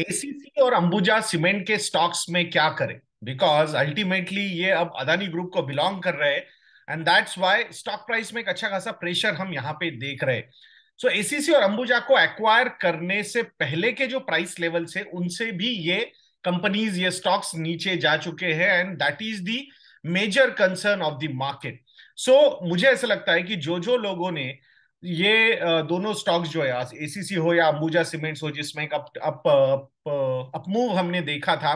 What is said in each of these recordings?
ACC और Ambuja cement के stocks में क्या करें बिकॉज अल्टीमेटली ये अब अदानी ग्रुप को बिलोंग कर रहे हैं and that's why stock price में एक अच्छा खासा प्रेशर हम यहाँ पे देख रहे सो so, एसीसी और अंबुजा को एक्वायर करने से पहले के जो प्राइस लेवल से उनसे भी ये कंपनीज ये स्टॉक्स नीचे जा चुके हैं and that is the major concern of the market so मुझे ऐसा लगता है कि जो जो लोगों ने ये दोनों स्टॉक्स जो है आज एसीसी हो या अंबुजा सीमेंट्स हो जिसमें अप अप अपमूव अप हमने देखा था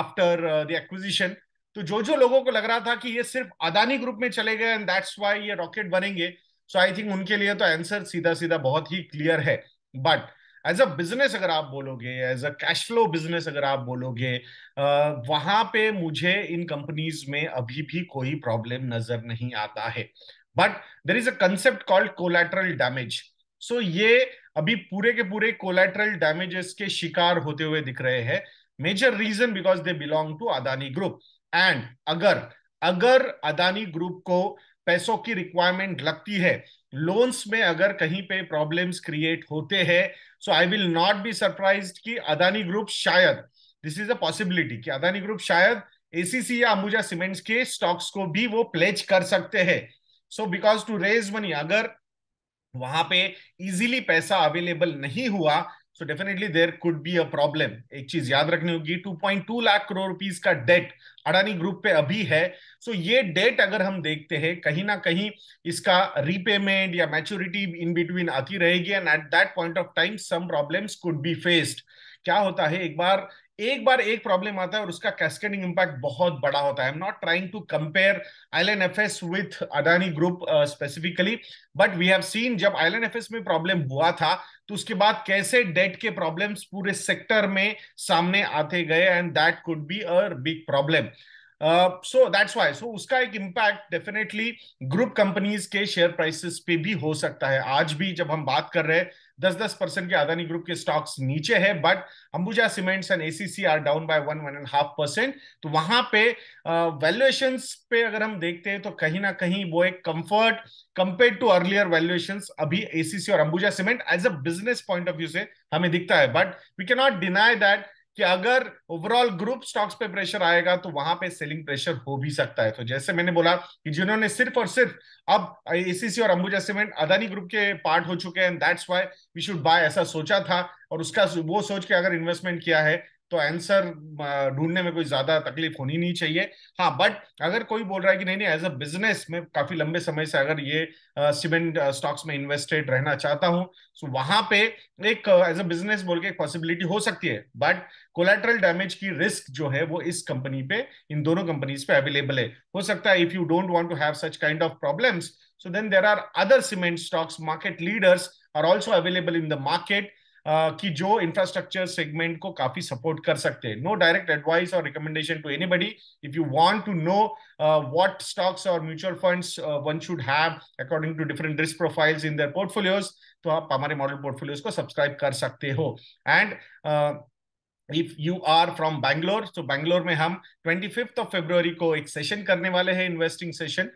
आफ्टर द एक्विजिशन तो जो जो लोगों को लग रहा था कि ये सिर्फ अदानी ग्रुप में चले गए एंड दैट्स वाई ये रॉकेट बनेंगे सो आई थिंक उनके लिए तो आंसर सीधा सीधा बहुत ही क्लियर है बट एज अ बिजनेस अगर आप बोलोगे as a cash flow business अगर आप बोलोगे वहां पे मुझे इन कंपनीज में अभी भी कोई प्रॉब्लम नजर नहीं आता है but there is a concept called collateral damage so ये अभी पूरे के पूरे कोलेट्रल डैमेजेस के शिकार होते हुए दिख रहे हैं major reason because they belong to Adani group and अगर अगर अदानी ग्रुप को पैसों की रिक्वायरमेंट लगती है लोन्स में अगर कहीं पे प्रॉब्लम्स क्रिएट होते हैं so I will not be surprise कि अदानी ग्रुप शायद दिस इज अ पॉसिबिलिटी कि अदानी ग्रुप शायद एसीसी या अंबुजा सीमेंट्स के स्टॉक्स को भी वो प्लेज कर सकते हैं so because to raise money अगर वहां पे इजीली पैसा अवेलेबल नहीं हुआ so definitely there could be a problem एक चीज याद रखनी होगी 2.2 लाख करोड़ रुपीज का डेट अडानी ग्रुप पे अभी है सो so ये डेट अगर हम देखते हैं कहीं ना कहीं इसका रीपेमेंट या मैच्योरिटी इन बिटवीन आती रहेगी and at that point of time some problems could be faced क्या होता है एक बार एक बार एक प्रॉब्लम आता है और उसका कैस्केडिंग इंपैक्ट बहुत बड़ा होता है I am not trying to compare I L and F S with Adani group specifically but we have seen जब आईलैंड एफ एस में प्रॉब्लम हुआ था तो उसके बाद कैसे डेट के प्रॉब्लम्स पूरे सेक्टर में सामने आते गए and that could be a big problem so that's why so उसका एक इम्पैक्ट डेफिनेटली ग्रुप कंपनीज के शेयर प्राइसेस पे भी हो सकता है आज भी जब हम बात कर रहे हैं दस दस परसेंट के अदानी ग्रुप के स्टॉक्स नीचे है but Ambuja cements and ACC are down by one one and half percent तो वहां पे वैल्युएशन uh, पे अगर हम देखते हैं तो कहीं ना कहीं वो एक comfort compare to earlier valuation अभी एसीसी और Ambuja cement as a business point of view से हमें दिखता है but we cannot deny that कि अगर ओवरऑल ग्रुप स्टॉक्स पे प्रेशर आएगा तो वहां पे सेलिंग प्रेशर हो भी सकता है तो जैसे मैंने बोला कि जिन्होंने सिर्फ और सिर्फ अब एसीसी और अंबुजा सीमेंट अदानी ग्रुप के पार्ट हो चुके हैं that's why we should buy ऐसा सोचा था और उसका वो सोच के अगर इन्वेस्टमेंट किया है तो आंसर ढूंढने में कोई ज्यादा तकलीफ होनी नहीं चाहिए हाँ बट अगर कोई बोल रहा है कि नहीं नहीं एज अ बिजनेस में काफी लंबे समय से अगर ये सीमेंट स्टॉक्स में इन्वेस्टेड रहना चाहता हूं सो तो वहां पे एक एज अ बिजनेस बोल के एक पॉसिबिलिटी हो सकती है बट कोलेट्रल डैमेज की रिस्क जो है वो इस कंपनी पे इन दोनों कंपनीज पे अवेलेबल है हो सकता है if you don't want to have such kind of problems so then there are other cement stocks market leaders are also available in the market कि जो इंफ्रास्ट्रक्चर सेगमेंट को काफी सपोर्ट कर सकते हैं नो डायरेक्ट एडवाइस और recommendation to anybody if you want to know what stocks और mutual funds one should have according to different risk profiles in their portfolios तो आप हमारे मॉडल पोर्टफोलियोज को सब्सक्राइब कर सकते हो and if you are from Bangalore तो बैंगलोर में हम ट्वेंटी फिफ्थ ऑफ फेब्रवरी को एक सेशन करने वाले हैं इन्वेस्टिंग सेशन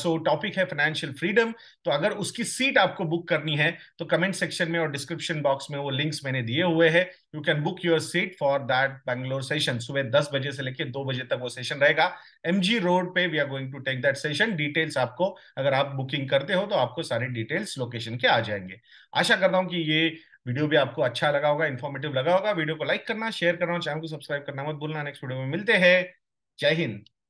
सो टॉपिक है फाइनेंशियल फ्रीडम तो अगर उसकी सीट आपको बुक करनी है तो कमेंट सेक्शन में और डिस्क्रिप्शन बॉक्स में वो लिंक्स मैंने दिए हुए हैं you can book your seat for that Bangalore session सुबह दस बजे से लेकर दो बजे तक वो सेशन रहेगा एम जी रोड पे we are going to take that session details आपको अगर आप बुकिंग करते हो तो आपको सारे डिटेल्स लोकेशन के आ जाएंगे आशा करता हूं कि ये वीडियो भी आपको अच्छा लगा होगा इन्फॉर्मेटिव लगा होगा वीडियो को लाइक करना शेयर करना चैनल को सब्सक्राइब करना मत भूलना नेक्स्ट वीडियो में मिलते हैं जय हिंद